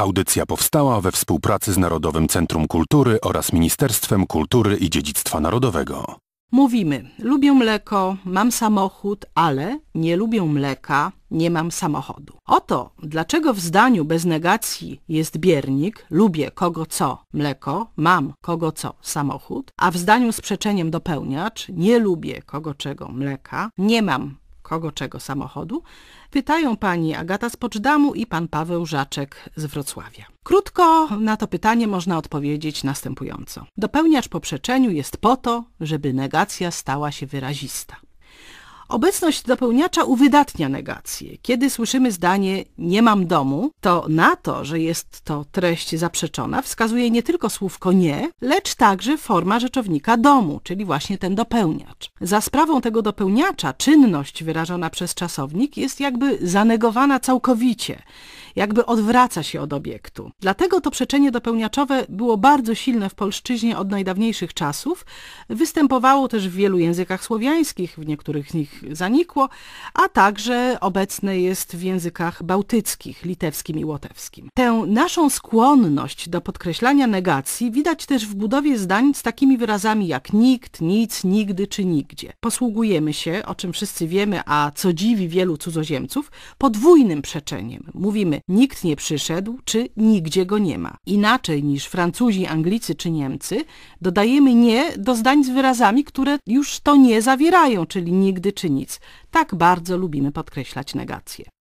Audycja powstała we współpracy z Narodowym Centrum Kultury oraz Ministerstwem Kultury i Dziedzictwa Narodowego. Mówimy, lubię mleko, mam samochód, ale nie lubię mleka, nie mam samochodu. Oto, dlaczego w zdaniu bez negacji jest biernik, lubię kogo co mleko, mam kogo co samochód, a w zdaniu z przeczeniem dopełniacz, nie lubię kogo czego mleka, nie mam kogo czego samochodu, pytają pani Agata z Poczdamu i pan Paweł Żaczek z Wrocławia. Krótko na to pytanie można odpowiedzieć następująco. Dopełniacz poprzeczeniu jest po to, żeby negacja stała się wyrazista. Obecność dopełniacza uwydatnia negację. Kiedy słyszymy zdanie nie mam domu, to na to, że jest to treść zaprzeczona, wskazuje nie tylko słówko nie, lecz także forma rzeczownika domu, czyli właśnie ten dopełniacz. Za sprawą tego dopełniacza czynność wyrażona przez czasownik jest jakby zanegowana całkowicie jakby odwraca się od obiektu. Dlatego to przeczenie dopełniaczowe było bardzo silne w polszczyźnie od najdawniejszych czasów, występowało też w wielu językach słowiańskich, w niektórych z nich zanikło, a także obecne jest w językach bałtyckich, litewskim i łotewskim. Tę naszą skłonność do podkreślania negacji widać też w budowie zdań z takimi wyrazami jak nikt, nic, nigdy czy nigdzie. Posługujemy się, o czym wszyscy wiemy, a co dziwi wielu cudzoziemców, podwójnym przeczeniem. Mówimy nikt nie przyszedł czy nigdzie go nie ma. Inaczej niż Francuzi, Anglicy czy Niemcy dodajemy nie do zdań z wyrazami, które już to nie zawierają, czyli nigdy czy nic. Tak bardzo lubimy podkreślać negacje.